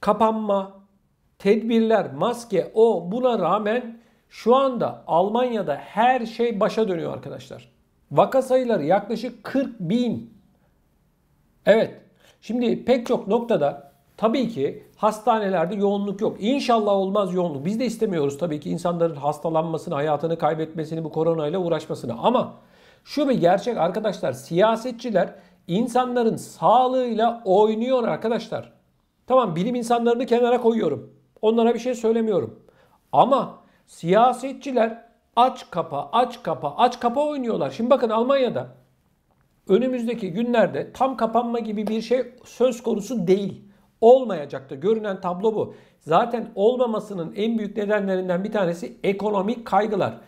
kapanma, tedbirler, maske o buna rağmen şu anda Almanya'da her şey başa dönüyor arkadaşlar. Vaka sayıları yaklaşık 40 bin. Evet. Şimdi pek çok noktada tabii ki hastanelerde yoğunluk yok. İnşallah olmaz yoğunluk. Biz de istemiyoruz tabii ki insanların hastalanmasını, hayatını kaybetmesini, bu koronayla uğraşmasını. Ama şu bir gerçek arkadaşlar siyasetçiler insanların sağlığıyla oynuyor arkadaşlar. Tamam bilim insanlarını kenara koyuyorum. Onlara bir şey söylemiyorum. Ama siyasetçiler aç kapa, aç kapa, aç kapa oynuyorlar. Şimdi bakın Almanya'da önümüzdeki günlerde tam kapanma gibi bir şey söz konusu değil. Olmayacaktı. Görünen tablo bu. Zaten olmamasının en büyük nedenlerinden bir tanesi ekonomik kaygılar.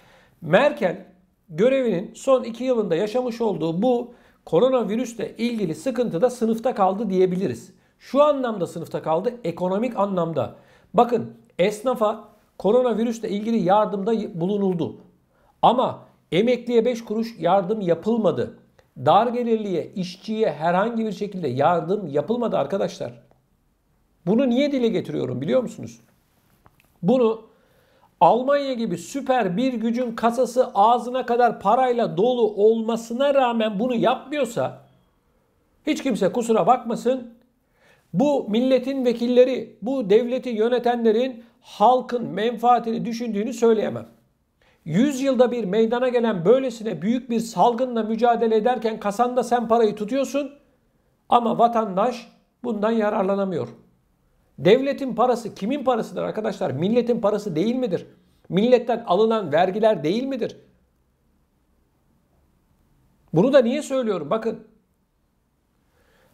Merkel görevinin son iki yılında yaşamış olduğu bu koronavirüsle ilgili sıkıntıda sınıfta kaldı diyebiliriz. Şu anlamda sınıfta kaldı. Ekonomik anlamda. Bakın esnafa koronavirüsle ilgili yardımda bulunuldu. Ama emekliye 5 kuruş yardım yapılmadı. Dar gelirliye, işçiye herhangi bir şekilde yardım yapılmadı arkadaşlar. Bunu niye dile getiriyorum biliyor musunuz? Bunu Almanya gibi süper bir gücün kasası ağzına kadar parayla dolu olmasına rağmen bunu yapmıyorsa hiç kimse kusura bakmasın bu milletin vekilleri, bu devleti yönetenlerin halkın menfaatini düşündüğünü söyleyemem. Yüzyılda bir meydana gelen böylesine büyük bir salgınla mücadele ederken kasanda sen parayı tutuyorsun ama vatandaş bundan yararlanamıyor. Devletin parası kimin parasıdır arkadaşlar? Milletin parası değil midir? Milletten alınan vergiler değil midir? Bunu da niye söylüyorum? Bakın.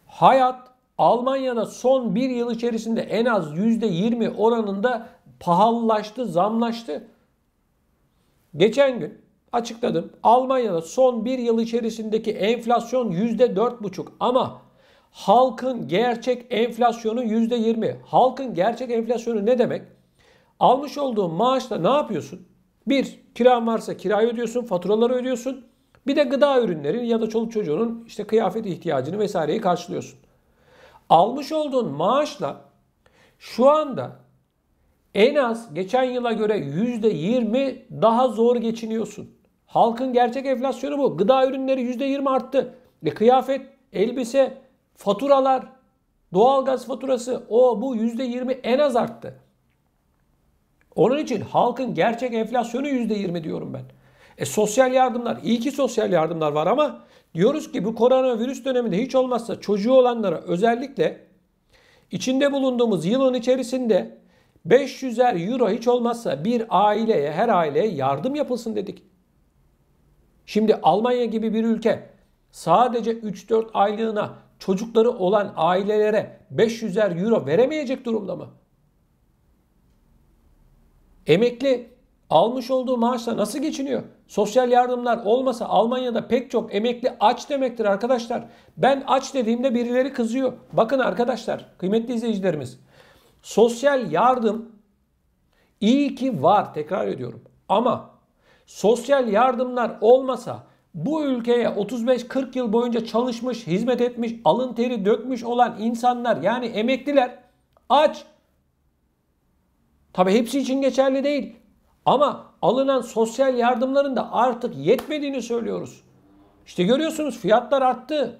Hayat Almanya'da son bir yıl içerisinde en az %20 oranında pahalılaştı, zamlaştı. Geçen gün açıkladım. Almanya'da son bir yıl içerisindeki enflasyon %4,5 ama halkın gerçek enflasyonu %20. Halkın gerçek enflasyonu ne demek? Almış olduğun maaşla ne yapıyorsun? Bir, kiran varsa kirayı ödüyorsun, faturaları ödüyorsun. Bir de gıda ürünlerin ya da çoluk çocuğunun işte kıyafet ihtiyacını vesaireyi karşılıyorsun almış olduğun maaşla şu anda en az geçen yıla göre yüzde %20 daha zor geçiniyorsun. Halkın gerçek enflasyonu bu. Gıda ürünleri yüzde %20 arttı. E, kıyafet, elbise, faturalar, doğalgaz faturası o bu yüzde %20 en az arttı. Onun için halkın gerçek enflasyonu yüzde %20 diyorum ben. E sosyal yardımlar, iyi ki sosyal yardımlar var ama diyoruz ki bu koronavirüs döneminde hiç olmazsa çocuğu olanlara özellikle içinde bulunduğumuz yılın içerisinde 500'er euro hiç olmazsa bir aileye, her aileye yardım yapılsın dedik. Şimdi Almanya gibi bir ülke sadece 3-4 aylığına çocukları olan ailelere 500'er euro veremeyecek durumda mı? Emekli almış olduğu maaşla nasıl geçiniyor? Sosyal yardımlar olmasa Almanya'da pek çok emekli aç demektir arkadaşlar. Ben aç dediğimde birileri kızıyor. Bakın arkadaşlar, kıymetli izleyicilerimiz. Sosyal yardım iyi ki var tekrar ediyorum. Ama sosyal yardımlar olmasa bu ülkeye 35-40 yıl boyunca çalışmış, hizmet etmiş, alın teri dökmüş olan insanlar yani emekliler aç. Tabi hepsi için geçerli değil. Ama alınan sosyal yardımların da artık yetmediğini söylüyoruz. İşte görüyorsunuz fiyatlar arttı.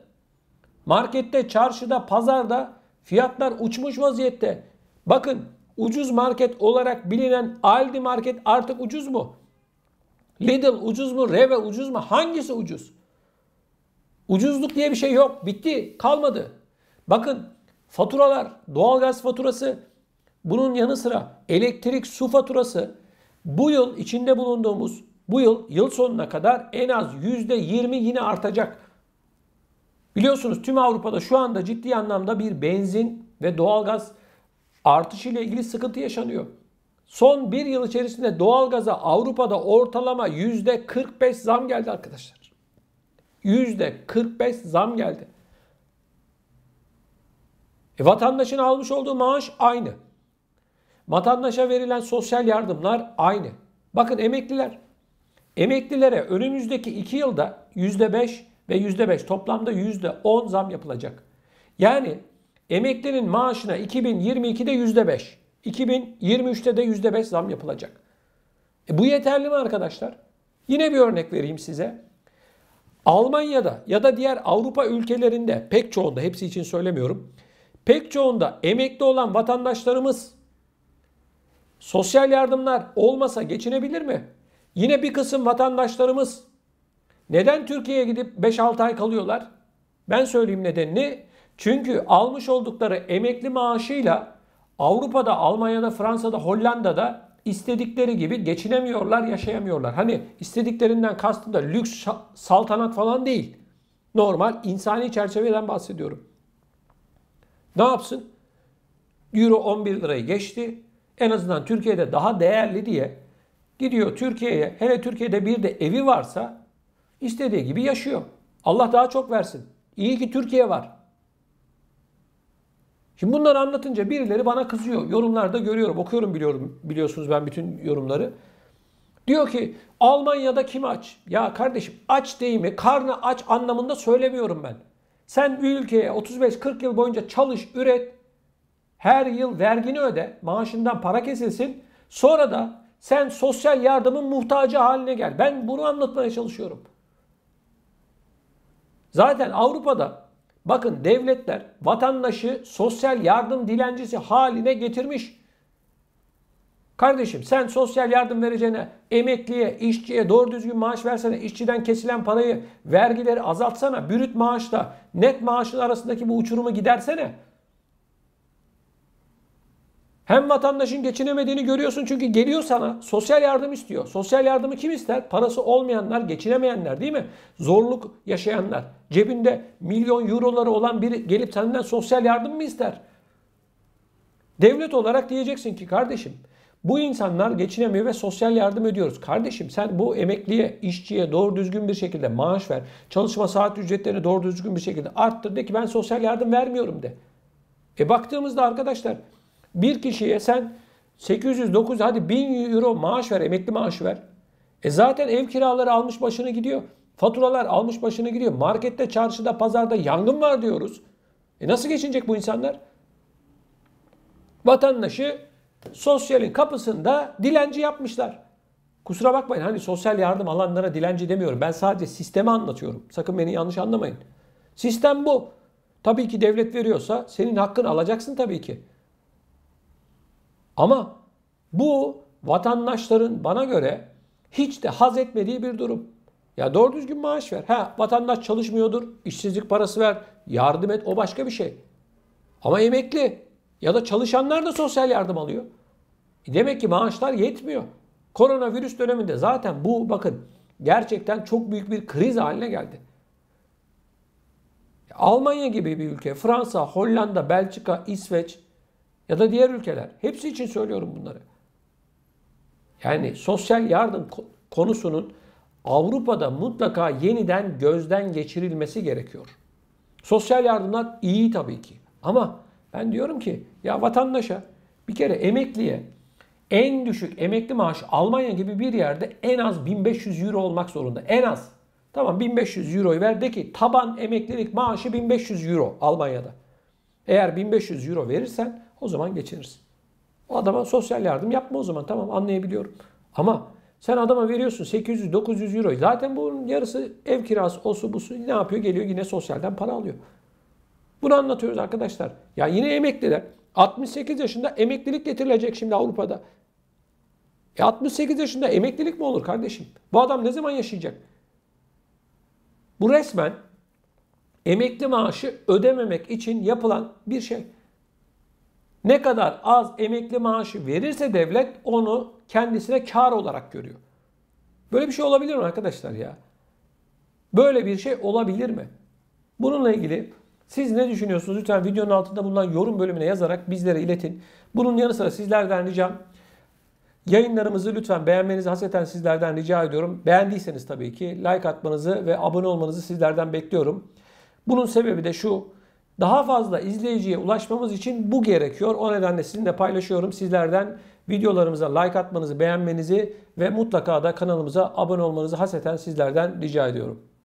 Markette, çarşıda, pazarda fiyatlar uçmuş vaziyette. Bakın ucuz market olarak bilinen Aldi market artık ucuz mu? Lidl ucuz mu? Reve ucuz mu? Hangisi ucuz? Ucuzluk diye bir şey yok. Bitti. Kalmadı. Bakın faturalar, doğalgaz faturası, bunun yanı sıra elektrik, su faturası, bu yıl içinde bulunduğumuz bu yıl yıl sonuna kadar en az %20 yine artacak. Biliyorsunuz tüm Avrupa'da şu anda ciddi anlamda bir benzin ve doğalgaz artışı ile ilgili sıkıntı yaşanıyor. Son bir yıl içerisinde doğalgaza Avrupa'da ortalama %45 zam geldi arkadaşlar. %45 zam geldi. E, vatandaşın almış olduğu maaş aynı. Vatandaşa verilen sosyal yardımlar aynı. Bakın emekliler. Emeklilere önümüzdeki 2 yılda %5 ve %5 toplamda %10 zam yapılacak. Yani emeklinin maaşına 2022'de %5, 2023'te de %5 zam yapılacak. E bu yeterli mi arkadaşlar? Yine bir örnek vereyim size. Almanya'da ya da diğer Avrupa ülkelerinde pek çoğunda hepsi için söylemiyorum. Pek çoğunda emekli olan vatandaşlarımız Sosyal yardımlar olmasa geçinebilir mi? Yine bir kısım vatandaşlarımız neden Türkiye'ye gidip 5-6 ay kalıyorlar? Ben söyleyeyim nedenini. Çünkü almış oldukları emekli maaşıyla Avrupa'da, Almanya'da, Fransa'da, Hollanda'da istedikleri gibi geçinemiyorlar, yaşayamıyorlar. Hani istediklerinden kastım da lüks, saltanat falan değil. Normal insani çerçeveden bahsediyorum. Ne yapsın? Euro 11 lirayı geçti en azından Türkiye'de daha değerli diye gidiyor Türkiye'ye. Hele Türkiye'de bir de evi varsa istediği gibi yaşıyor. Allah daha çok versin. İyi ki Türkiye var. Şimdi bunları anlatınca birileri bana kızıyor. Yorumlarda görüyorum, okuyorum biliyorum biliyorsunuz ben bütün yorumları. Diyor ki Almanya'da kim aç? Ya kardeşim aç değil mi? Karnı aç anlamında söylemiyorum ben. Sen bir ülkeye 35-40 yıl boyunca çalış, üret, her yıl vergini öde, maaşından para kesilsin. Sonra da sen sosyal yardımın muhtacı haline gel. Ben bunu anlatmaya çalışıyorum. Zaten Avrupa'da bakın devletler vatandaşı sosyal yardım dilencisi haline getirmiş. Kardeşim sen sosyal yardım vereceğine emekliye, işçiye doğru düzgün maaş versene, işçiden kesilen parayı, vergileri azaltsana, bürüt maaşla net maaşın arasındaki bu uçurumu gidersene. Hem vatandaşın geçinemediğini görüyorsun çünkü geliyor sana sosyal yardım istiyor. Sosyal yardımı kim ister? Parası olmayanlar, geçinemeyenler değil mi? Zorluk yaşayanlar. Cebinde milyon euroları olan biri gelip senden sosyal yardım mı ister? Devlet olarak diyeceksin ki kardeşim bu insanlar geçinemiyor ve sosyal yardım ödüyoruz. Kardeşim sen bu emekliye, işçiye doğru düzgün bir şekilde maaş ver. Çalışma saat ücretlerini doğru düzgün bir şekilde arttır. De ki ben sosyal yardım vermiyorum de. E baktığımızda arkadaşlar bir kişiye sen 800, 900 hadi 1000 euro maaş ver, emekli maaşı ver. E zaten ev kiraları almış başını gidiyor. Faturalar almış başını gidiyor. Markette, çarşıda, pazarda yangın var diyoruz. E nasıl geçinecek bu insanlar? Vatandaşı sosyalin kapısında dilenci yapmışlar. Kusura bakmayın hani sosyal yardım alanlara dilenci demiyorum. Ben sadece sistemi anlatıyorum. Sakın beni yanlış anlamayın. Sistem bu. Tabii ki devlet veriyorsa senin hakkını alacaksın tabii ki. Ama bu vatandaşların bana göre hiç de haz etmediği bir durum. Ya doğru düzgün maaş ver. Ha vatandaş çalışmıyordur. işsizlik parası ver. Yardım et. O başka bir şey. Ama emekli ya da çalışanlar da sosyal yardım alıyor. E demek ki maaşlar yetmiyor. Koronavirüs döneminde zaten bu bakın gerçekten çok büyük bir kriz haline geldi. Almanya gibi bir ülke, Fransa, Hollanda, Belçika, İsveç ya da diğer ülkeler. Hepsi için söylüyorum bunları. Yani sosyal yardım konusunun Avrupa'da mutlaka yeniden gözden geçirilmesi gerekiyor. Sosyal yardımlar iyi tabii ki. Ama ben diyorum ki ya vatandaşa bir kere emekliye en düşük emekli maaşı Almanya gibi bir yerde en az 1500 euro olmak zorunda. En az. Tamam 1500 euroyu ver de ki taban emeklilik maaşı 1500 euro Almanya'da. Eğer 1500 euro verirsen o zaman geçinirsin. O adama sosyal yardım yapma o zaman tamam anlayabiliyorum. Ama sen adama veriyorsun 800-900 euro. Zaten bunun yarısı ev kirası, osu busu ne yapıyor? Geliyor yine sosyalden para alıyor. Bunu anlatıyoruz arkadaşlar. Ya yine emekliler. 68 yaşında emeklilik getirilecek şimdi Avrupa'da. E 68 yaşında emeklilik mi olur kardeşim? Bu adam ne zaman yaşayacak? Bu resmen emekli maaşı ödememek için yapılan bir şey. Ne kadar az emekli maaşı verirse devlet onu kendisine kar olarak görüyor. Böyle bir şey olabilir mi arkadaşlar ya? Böyle bir şey olabilir mi? Bununla ilgili siz ne düşünüyorsunuz? Lütfen videonun altında bulunan yorum bölümüne yazarak bizlere iletin. Bunun yanı sıra sizlerden ricam Yayınlarımızı lütfen beğenmenizi hasreten sizlerden rica ediyorum. Beğendiyseniz tabii ki like atmanızı ve abone olmanızı sizlerden bekliyorum. Bunun sebebi de şu. Daha fazla izleyiciye ulaşmamız için bu gerekiyor. O nedenle sizinle paylaşıyorum. Sizlerden videolarımıza like atmanızı, beğenmenizi ve mutlaka da kanalımıza abone olmanızı haseten sizlerden rica ediyorum.